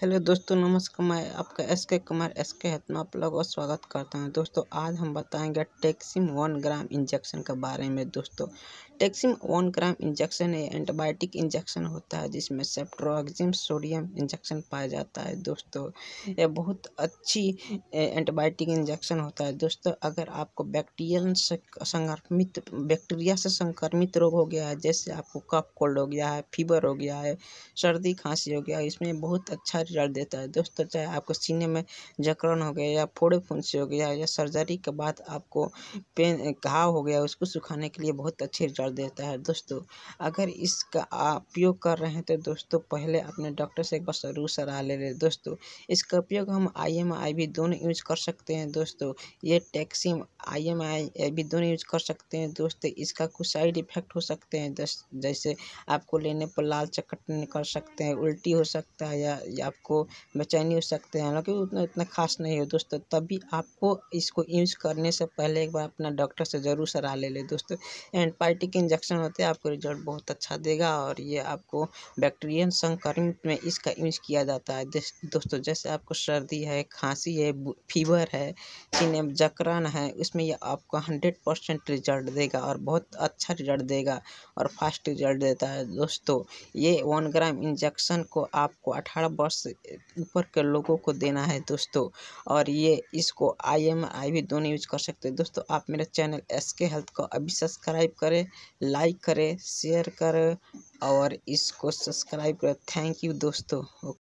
hello दोस्तों नमस्कार मैं आपका एस के कुमार एस के हेतु में आप लोगों का स्वागत करता हूं दोस्तों आज हम बताएंगे टेक्सिम वन ग्राम इंजेक्शन के बारे में दोस्तों टेक्सिम वन ग्राम इंजेक्शन ये एंटीबायोटिक इंजेक्शन होता है जिसमें सेप्ट्रोक्सिम सोडियम इंजेक्शन पाया जाता है दोस्तों यह बहुत अच्छी एंटीबायोटिक इंजेक्शन होता है दोस्तों अगर आपको बैक्टीरियल से संक्रमित बैक्टीरिया से संक्रमित रोग हो गया है जैसे आपको कफ कोल्ड हो गया है फीवर हो गया है सर्दी खांसी हो गया है इसमें बहुत अच्छा रिजल्ट देता है दोस्तों तो चाहे आपको सीने में जकड़न हो गया या फोड़े फुंसी हो गया या सर्जरी के बाद आपको पेन घाव हो गया उसको सुखाने के लिए बहुत अच्छे रिजल्ट देता है दोस्तों अगर इसका आप उपयोग कर रहे हैं तो दोस्तों पहले अपने डॉक्टर से एक बार जरूर सलाह ले लें दोस्तों इसका उपयोग हम आई एम आई भी दोनों यूज कर सकते हैं दोस्तों ये टैक्सीम आई एम आई भी दोनों यूज कर सकते हैं दोस्तों इसका कुछ साइड इफेक्ट हो सकते हैं जैसे आपको लेने पर लाल चकट निकल सकते हैं उल्टी हो सकता है या या आपको बेचैनी हो सकते हैं हालांकि उतना इतना खास नहीं है दोस्तों तभी आपको इसको यूज़ करने से पहले एक बार अपना डॉक्टर से ज़रूर सलाह ले लें दोस्तों एंटीबायोटिक इंजेक्शन होते हैं आपको रिजल्ट बहुत अच्छा देगा और ये आपको बैक्टीरियन संक्रमित में इसका यूज किया जाता है दोस्तों जैसे आपको सर्दी है खांसी है फीवर है सीने जकरन है उसमें यह आपको हंड्रेड परसेंट रिजल्ट देगा और बहुत अच्छा रिजल्ट देगा और फास्ट रिजल्ट देता है दोस्तों ये वन ग्राम इंजेक्शन को आपको अठारह वर्ष ऊपर के लोगों को देना है दोस्तों और ये इसको आई एम आई भी दोनों यूज कर सकते हैं दोस्तों आप मेरे चैनल एस के हेल्थ को अभी सब्सक्राइब करें लाइक करें शेयर करें और इसको सब्सक्राइब करें थैंक यू दोस्तों